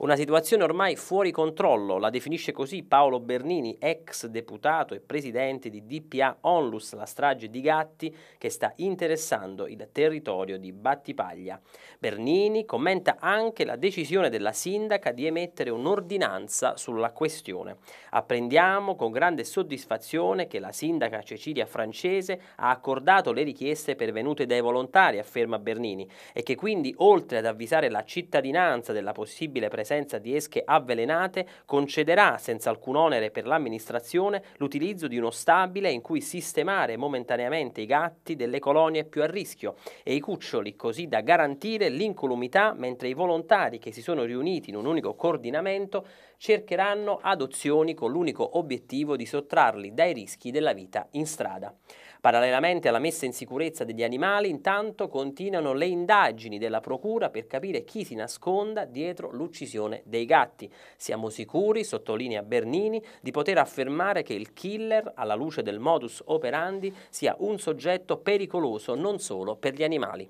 Una situazione ormai fuori controllo, la definisce così Paolo Bernini, ex deputato e presidente di DPA Onlus, la strage di gatti che sta interessando il territorio di Battipaglia. Bernini commenta anche la decisione della sindaca di emettere un'ordinanza sulla questione. Apprendiamo con grande soddisfazione che la sindaca Cecilia Francese ha accordato le richieste pervenute dai volontari, afferma Bernini, e che quindi oltre ad avvisare la cittadinanza della possibile presenza presenza di esche avvelenate concederà, senza alcun onere per l'amministrazione, l'utilizzo di uno stabile in cui sistemare momentaneamente i gatti delle colonie più a rischio e i cuccioli, così da garantire l'incolumità mentre i volontari che si sono riuniti in un unico coordinamento cercheranno adozioni con l'unico obiettivo di sottrarli dai rischi della vita in strada. Parallelamente alla messa in sicurezza degli animali, intanto continuano le indagini della Procura per capire chi si nasconda dietro l'uccisione questione dei gatti. Siamo sicuri, sottolinea Bernini, di poter affermare che il killer, alla luce del modus operandi, sia un soggetto pericoloso non solo per gli animali.